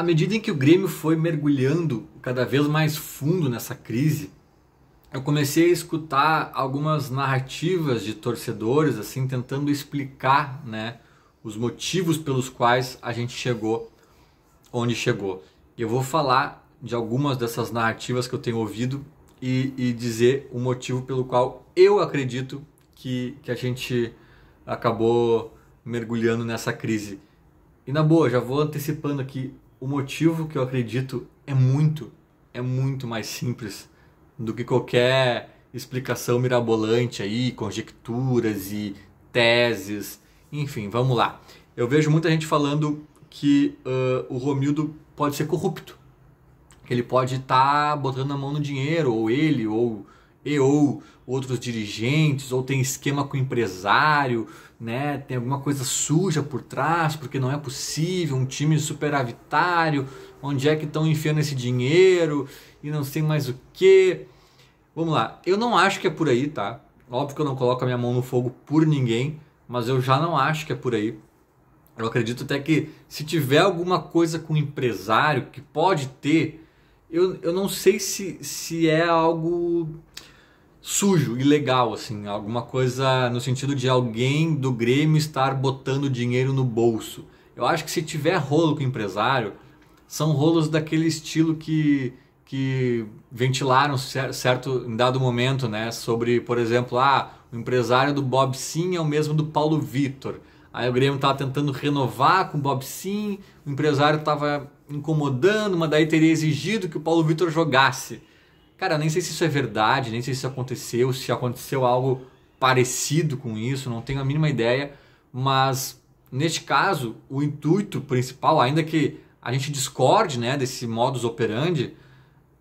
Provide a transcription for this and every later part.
à medida em que o Grêmio foi mergulhando cada vez mais fundo nessa crise, eu comecei a escutar algumas narrativas de torcedores assim tentando explicar, né, os motivos pelos quais a gente chegou onde chegou. Eu vou falar de algumas dessas narrativas que eu tenho ouvido e, e dizer o motivo pelo qual eu acredito que, que a gente acabou mergulhando nessa crise. E na boa, já vou antecipando aqui, o motivo que eu acredito é muito, é muito mais simples do que qualquer explicação mirabolante aí, conjecturas e teses. Enfim, vamos lá. Eu vejo muita gente falando que uh, o Romildo pode ser corrupto, que ele pode estar tá botando a mão no dinheiro, ou ele, ou e ou outros dirigentes, ou tem esquema com empresário, né? Tem alguma coisa suja por trás, porque não é possível um time superavitário, onde é que estão enfiando esse dinheiro e não sei mais o que. Vamos lá, eu não acho que é por aí, tá? Óbvio que eu não coloco a minha mão no fogo por ninguém, mas eu já não acho que é por aí. Eu acredito até que se tiver alguma coisa com empresário, que pode ter, eu, eu não sei se, se é algo sujo, ilegal, assim, alguma coisa no sentido de alguém do Grêmio estar botando dinheiro no bolso. Eu acho que se tiver rolo com o empresário, são rolos daquele estilo que, que ventilaram certo em dado momento, né, sobre, por exemplo, ah, o empresário do Bob Sim é o mesmo do Paulo Vitor. Aí o Grêmio estava tentando renovar com o Bob Sim, o empresário estava incomodando, mas daí teria exigido que o Paulo Vitor jogasse. Cara, nem sei se isso é verdade, nem sei se isso aconteceu, se aconteceu algo parecido com isso, não tenho a mínima ideia, mas neste caso, o intuito principal, ainda que a gente discorde né, desse modus operandi,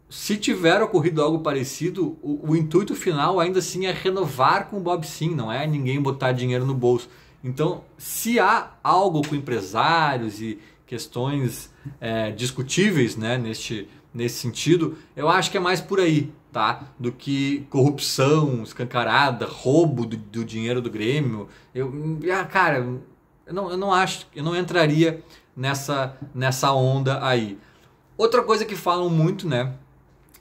se tiver ocorrido algo parecido, o, o, intuito final ainda assim é renovar com o Bob Sim, não é ninguém botar dinheiro no bolso. Então, se há algo com empresários e questões é, discutíveis né, neste nesse sentido, eu acho que é mais por aí, tá? Do que corrupção escancarada, roubo do, do dinheiro do Grêmio. Eu, hum, ah, cara, eu não, eu não acho, eu não entraria nessa, nessa onda aí. Outra coisa que falam muito, né?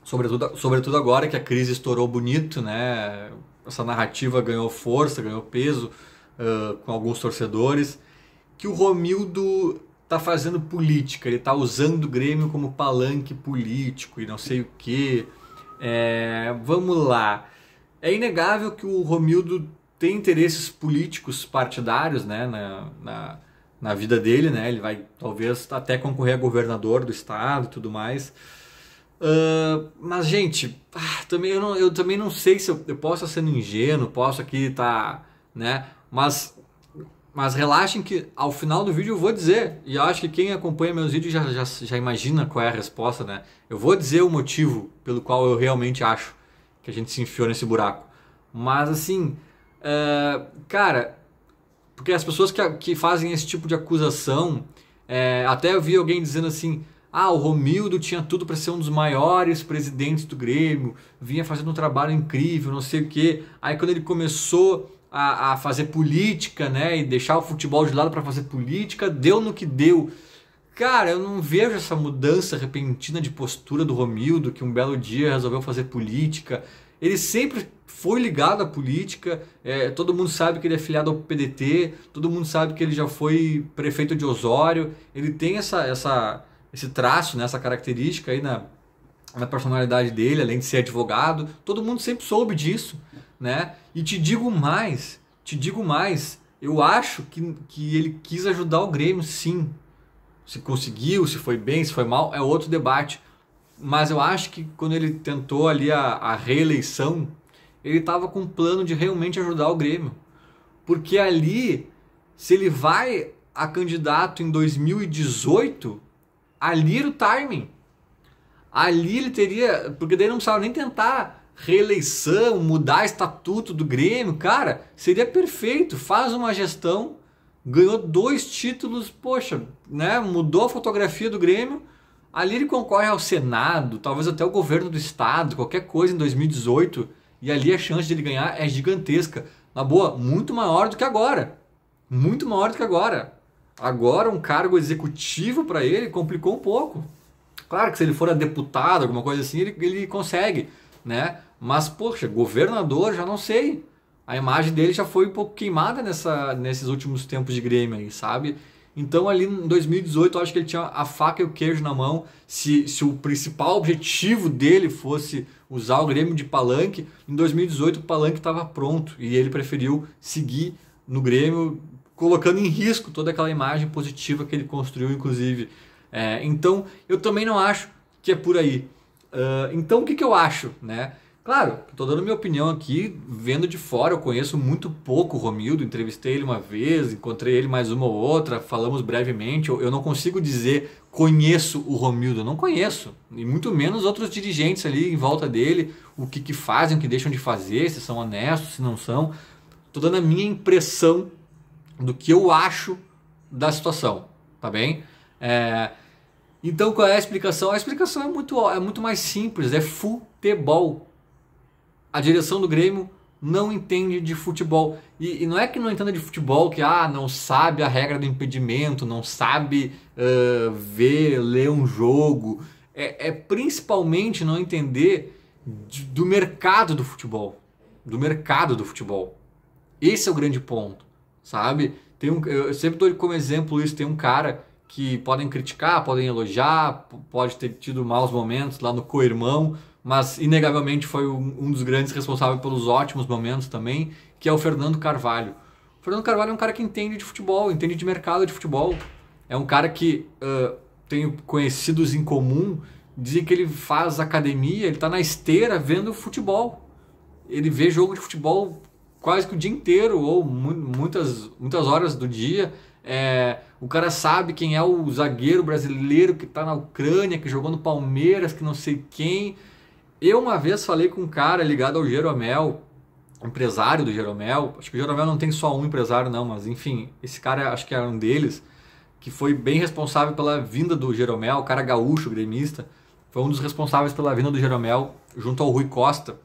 Sobretudo, sobretudo agora que a crise estourou bonito, né? Essa narrativa ganhou força, ganhou peso uh, com alguns torcedores. Que o Romildo tá fazendo política, ele tá usando o Grêmio como palanque político e não sei o que. É, vamos lá. É inegável que o Romildo tem interesses políticos partidários né, na, na, na vida dele, né? Ele vai talvez até concorrer a governador do estado e tudo mais. Uh, mas, gente, ah, também eu, não, eu também não sei se eu, eu posso estar sendo ingênuo, posso aqui estar, tá, né? Mas mas relaxem que ao final do vídeo eu vou dizer, e eu acho que quem acompanha meus vídeos já, já, já imagina qual é a resposta, né? Eu vou dizer o motivo pelo qual eu realmente acho que a gente se enfiou nesse buraco. Mas assim, é, cara, porque as pessoas que, que fazem esse tipo de acusação, é, até eu vi alguém dizendo assim, ah, o Romildo tinha tudo para ser um dos maiores presidentes do Grêmio, vinha fazendo um trabalho incrível, não sei o quê. Aí quando ele começou a, a fazer política, né? E deixar o futebol de lado para fazer política, deu no que deu. Cara, eu não vejo essa mudança repentina de postura do Romildo, que um belo dia resolveu fazer política. Ele sempre foi ligado à política, é, todo mundo sabe que ele é filiado ao PDT, todo mundo sabe que ele já foi prefeito de Osório, ele tem essa, essa, esse traço, né, essa característica aí na, na personalidade dele, além de ser advogado, todo mundo sempre soube disso, né? E te digo mais, te digo mais, eu acho que, que ele quis ajudar o Grêmio, sim. Se conseguiu, se foi bem, se foi mal, é outro debate. Mas eu acho que quando ele tentou ali a, a reeleição, ele estava com um plano de realmente ajudar o Grêmio. Porque ali, se ele vai a candidato em 2018, ali era o timing. Ali ele teria. Porque daí não precisava nem tentar reeleição, mudar estatuto do Grêmio, cara, seria perfeito. Faz uma gestão, ganhou dois títulos, poxa, né? Mudou a fotografia do Grêmio. Ali ele concorre ao Senado, talvez até o governo do estado, qualquer coisa em 2018, e ali a chance de ele ganhar é gigantesca. Na boa, muito maior do que agora. Muito maior do que agora. Agora um cargo executivo para ele complicou um pouco. Claro que se ele for a deputado, alguma coisa assim, ele, ele consegue, né? Mas, poxa, governador, já não sei. A imagem dele já foi um pouco queimada nessa, nesses últimos tempos de Grêmio aí, sabe? Então, ali em 2018, eu acho que ele tinha a faca e o queijo na mão. Se, se o principal objetivo dele fosse usar o Grêmio de palanque, em 2018 o palanque estava pronto e ele preferiu seguir no Grêmio, colocando em risco toda aquela imagem positiva que ele construiu, inclusive. É, então, eu também não acho que é por aí. Uh, então, o que, que eu acho, né? Claro, estou dando minha opinião aqui, vendo de fora, eu conheço muito pouco o Romildo, entrevistei ele uma vez, encontrei ele mais uma ou outra, falamos brevemente, eu, eu não consigo dizer conheço o Romildo, não conheço, e muito menos outros dirigentes ali em volta dele, o que, que fazem, o que deixam de fazer, se são honestos, se não são. Estou dando a minha impressão do que eu acho da situação, tá bem? É, então qual é a explicação? A explicação é muito, é muito mais simples, é futebol a direção do Grêmio não entende de futebol. E, e, não é que não entenda de futebol, que ah, não sabe a regra do impedimento, não sabe uh, ver, ler um jogo. É, é principalmente não entender de, do mercado do futebol. Do mercado do futebol. Esse é o grande ponto, sabe? Tem um, eu sempre dou como exemplo isso, tem um cara que podem criticar, podem elogiar, pode ter tido maus momentos lá no co-irmão, mas inegavelmente foi um, um dos grandes responsáveis pelos ótimos momentos também, que é o Fernando Carvalho. O Fernando Carvalho é um cara que entende de futebol, entende de mercado de futebol. É um cara que uh, tenho conhecidos em comum, dizem que ele faz academia, ele está na esteira vendo futebol. Ele vê jogo de futebol quase que o dia inteiro ou mu muitas, muitas horas do dia. É, o cara sabe quem é o zagueiro brasileiro que está na Ucrânia, que jogou no Palmeiras, que não sei quem. Eu uma vez falei com um cara ligado ao Jeromel, empresário do Jeromel. Acho que o Jeromel não tem só um empresário, não, mas enfim, esse cara acho que era um deles, que foi bem responsável pela vinda do Jeromel, o cara gaúcho, gremista. Foi um dos responsáveis pela vinda do Jeromel junto ao Rui Costa.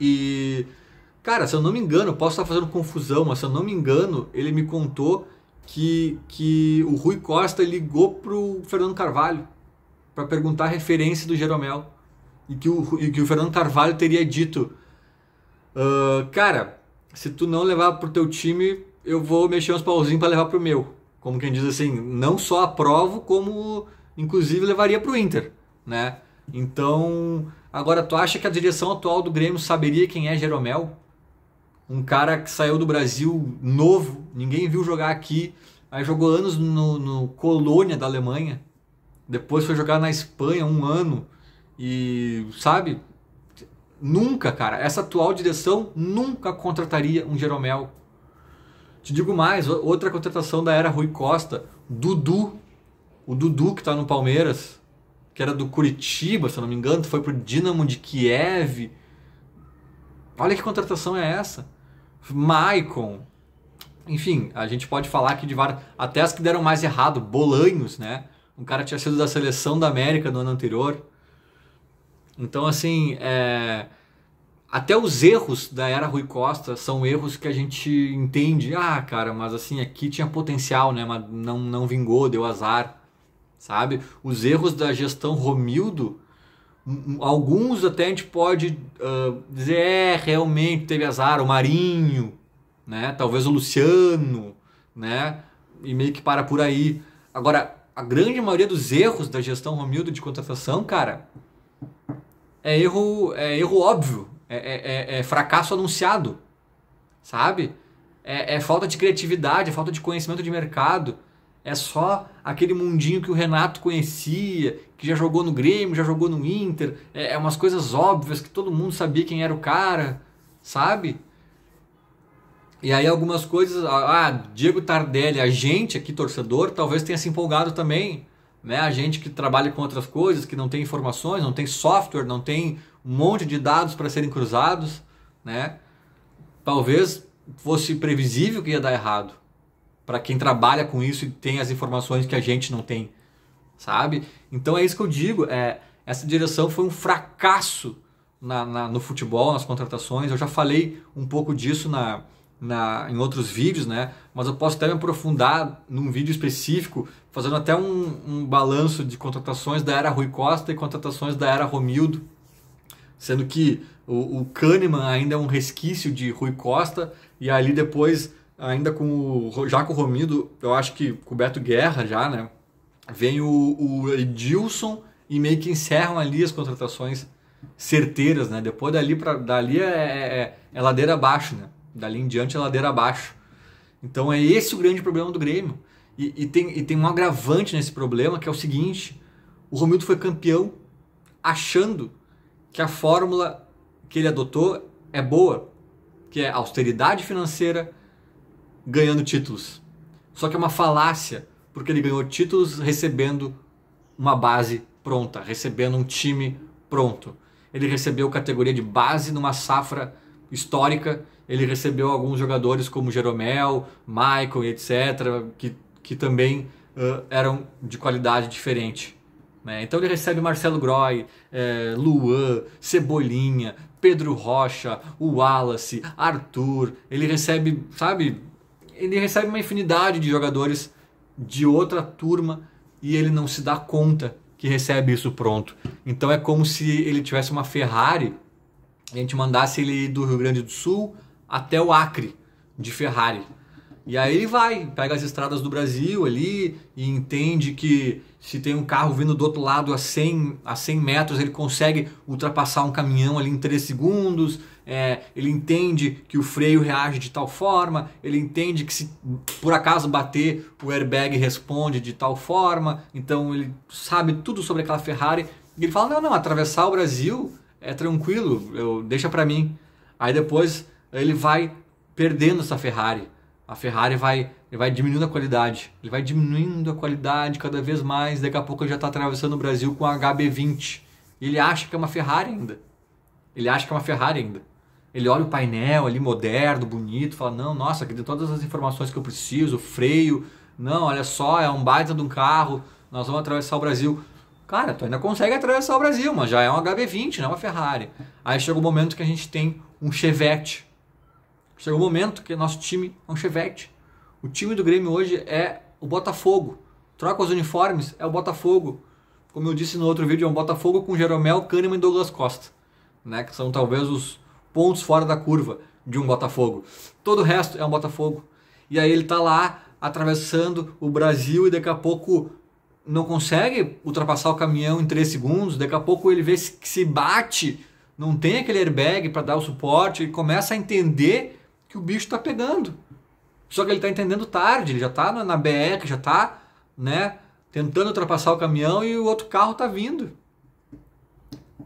E, cara, se eu não me engano, posso estar fazendo confusão, mas se eu não me engano, ele me contou que, que o Rui Costa ligou pro Fernando Carvalho para perguntar a referência do Jeromel e que o, e que o Fernando Carvalho teria dito: uh, Cara, se tu não levar pro teu time, eu vou mexer uns pauzinhos para levar pro meu. Como quem diz assim, não só aprovo, como inclusive levaria pro Inter, né? Então, agora tu acha que a direção atual do Grêmio saberia quem é Jeromel? Um cara que saiu do Brasil novo, ninguém viu jogar aqui, aí jogou anos no, no Colônia da Alemanha, depois foi jogar na Espanha um ano, e, sabe? Nunca, cara, essa atual direção nunca contrataria um Jeromel. Te digo mais, outra contratação da era Rui Costa, Dudu. O Dudu que está no Palmeiras, que era do Curitiba, se eu não me engano, foi pro Dinamo de Kiev. Olha que contratação é essa. Maicon. Enfim, a gente pode falar que de várias. Até as que deram mais errado, Bolanhos, né? Um cara tinha sido da seleção da América no ano anterior. Então, assim, é, até os erros da era Rui Costa são erros que a gente entende. Ah, cara, mas assim, aqui tinha potencial, né? Mas não, não vingou, deu azar, sabe? Os erros da gestão Romildo, alguns até a gente pode uh, dizer, é, realmente teve azar. O Marinho, né? Talvez o Luciano, né? E meio que para por aí. Agora, a grande maioria dos erros da gestão Romildo de contratação, cara, é erro, é erro óbvio, é, é, é, é fracasso anunciado, sabe? É, é, falta de criatividade, é falta de conhecimento de mercado, é só aquele mundinho que o Renato conhecia, que já jogou no Grêmio, já jogou no Inter, é, é, umas coisas óbvias que todo mundo sabia quem era o cara, sabe? E aí algumas coisas, ah, Diego Tardelli, a gente aqui torcedor, talvez tenha se empolgado também, né? A gente que trabalha com outras coisas, que não tem informações, não tem software, não tem um monte de dados para serem cruzados, né? Talvez fosse previsível que ia dar errado para quem trabalha com isso e tem as informações que a gente não tem, sabe? Então é isso que eu digo, é essa direção foi um fracasso na, na, no futebol, nas contratações. Eu já falei um pouco disso na, na, em outros vídeos, né? Mas eu posso até me aprofundar num vídeo específico, fazendo até um, um balanço de contratações da era Rui Costa e contratações da era Romildo, sendo que o, o Kahneman ainda é um resquício de Rui Costa e ali depois ainda com o já com o Romildo, eu acho que coberto Guerra já, né? Vem o, o Edilson e meio que encerram ali as contratações certeiras, né? Depois dali para dali é, é, é ladeira abaixo, né? dali em diante é ladeira abaixo. Então é esse o grande problema do Grêmio. E, e, tem, e tem um agravante nesse problema que é o seguinte: o Romildo foi campeão achando que a fórmula que ele adotou é boa, que é austeridade financeira ganhando títulos. Só que é uma falácia, porque ele ganhou títulos recebendo uma base pronta, recebendo um time pronto. Ele recebeu categoria de base numa safra histórica ele recebeu alguns jogadores como Jeromel, Michael e etc., que, que também uh, eram de qualidade diferente. Né? Então ele recebe Marcelo Groy, é, Luan, Cebolinha, Pedro Rocha, o Wallace, Arthur. Ele recebe, sabe? Ele recebe uma infinidade de jogadores de outra turma e ele não se dá conta que recebe isso pronto. Então é como se ele tivesse uma Ferrari e a gente mandasse ele do Rio Grande do Sul até o Acre de Ferrari. E aí ele vai, pega as estradas do Brasil ali e entende que se tem um carro vindo do outro lado a 100, a 100 metros, ele consegue ultrapassar um caminhão ali em 3 segundos. É, ele entende que o freio reage de tal forma, ele entende que se por acaso bater, o airbag responde de tal forma. Então ele sabe tudo sobre aquela Ferrari. E ele fala: não, não, atravessar o Brasil é tranquilo, eu, deixa pra mim. Aí depois ele vai perdendo essa Ferrari. A Ferrari vai, vai diminuindo a qualidade. Ele vai diminuindo a qualidade cada vez mais. Daqui a pouco ele já está atravessando o Brasil com a HB20. E ele acha que é uma Ferrari ainda. Ele acha que é uma Ferrari ainda. Ele olha o painel ali moderno, bonito, fala: Não, nossa, aqui tem todas as informações que eu preciso, freio. Não, olha só, é um baita de um carro. Nós vamos atravessar o Brasil. Cara, tu ainda consegue atravessar o Brasil, mas já é um HB20, não é uma Ferrari. Aí chega o um momento que a gente tem um Chevette Chegou o um momento que nosso time é um chevette. O time do Grêmio hoje é o Botafogo. Troca os uniformes, é o Botafogo. Como eu disse no outro vídeo, é um Botafogo com Jeromel, Kahneman e Douglas Costa. Né? Que são talvez os pontos fora da curva de um Botafogo. Todo o resto é um Botafogo. E aí ele tá lá atravessando o Brasil e daqui a pouco não consegue ultrapassar o caminhão em 3 segundos, daqui a pouco ele vê que se bate, não tem aquele airbag para dar o suporte, ele começa a entender que o bicho está pegando. Só que ele está entendendo tarde, ele já está na, BE, BR, já está né, tentando ultrapassar o caminhão e o outro carro está vindo.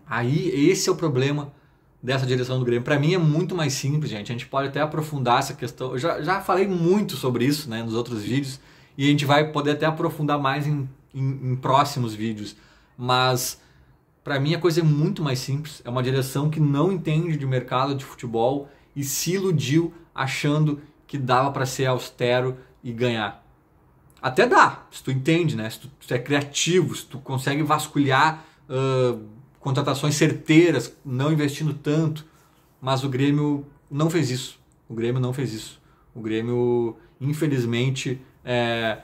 Aí esse é o problema dessa direção do Grêmio. Para mim é muito mais simples, gente. A gente pode até aprofundar essa questão. Eu já, já falei muito sobre isso né, nos outros vídeos e a gente vai poder até aprofundar mais em, em, em próximos vídeos. Mas para mim a coisa é muito mais simples. É uma direção que não entende de mercado de futebol e se iludiu achando que dava para ser austero e ganhar. Até dá, se tu entende, né? Se tu, se tu é criativo, se tu consegue vasculhar uh, contratações certeiras, não investindo tanto. Mas o Grêmio não fez isso. O Grêmio não fez isso. O Grêmio, infelizmente, é,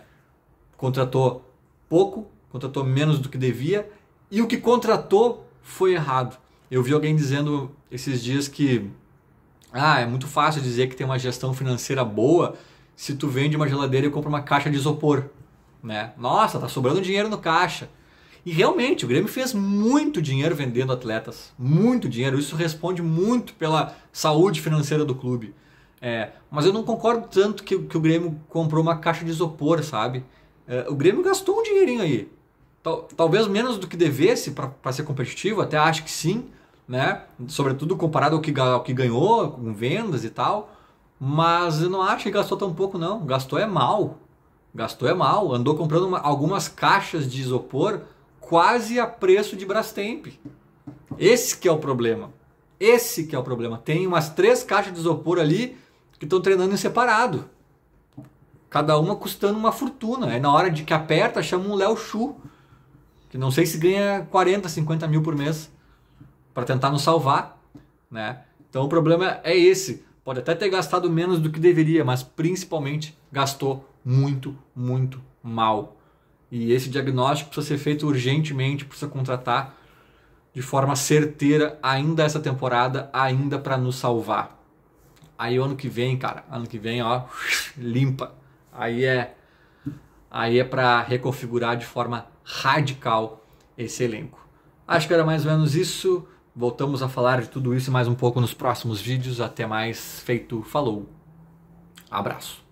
contratou pouco, contratou menos do que devia e o que contratou foi errado. Eu vi alguém dizendo esses dias que ah, é muito fácil dizer que tem uma gestão financeira boa se tu vende uma geladeira e compra uma caixa de isopor, né? Nossa, tá sobrando dinheiro no caixa. E realmente, o Grêmio fez muito dinheiro vendendo atletas, muito dinheiro. Isso responde muito pela saúde financeira do clube. É, mas eu não concordo tanto que, que, o Grêmio comprou uma caixa de isopor, sabe? É, o Grêmio gastou um dinheirinho aí. Tal, talvez menos do que devesse para ser competitivo, até acho que sim né? Sobretudo comparado ao que, ao que ganhou com vendas e tal. Mas eu não acho que gastou tão pouco, não. Gastou é mal. Gastou é mal. Andou comprando uma, algumas caixas de isopor quase a preço de Brastemp. Esse que é o problema. Esse que é o problema. Tem umas três caixas de isopor ali que estão treinando em separado. Cada uma custando uma fortuna. É na hora de que aperta, chama um Léo Chu. Que não sei se ganha 40, 50 mil por mês para tentar nos salvar, né? Então o problema é esse. Pode até ter gastado menos do que deveria, mas principalmente gastou muito, muito mal. E esse diagnóstico precisa ser feito urgentemente, precisa contratar de forma certeira ainda essa temporada, ainda para nos salvar. Aí o ano que vem, cara, ano que vem, ó, limpa. Aí é aí é para reconfigurar de forma radical esse elenco. Acho que era mais ou menos isso. Voltamos a falar de tudo isso e mais um pouco nos próximos vídeos. Até mais. Feito. Falou. Abraço.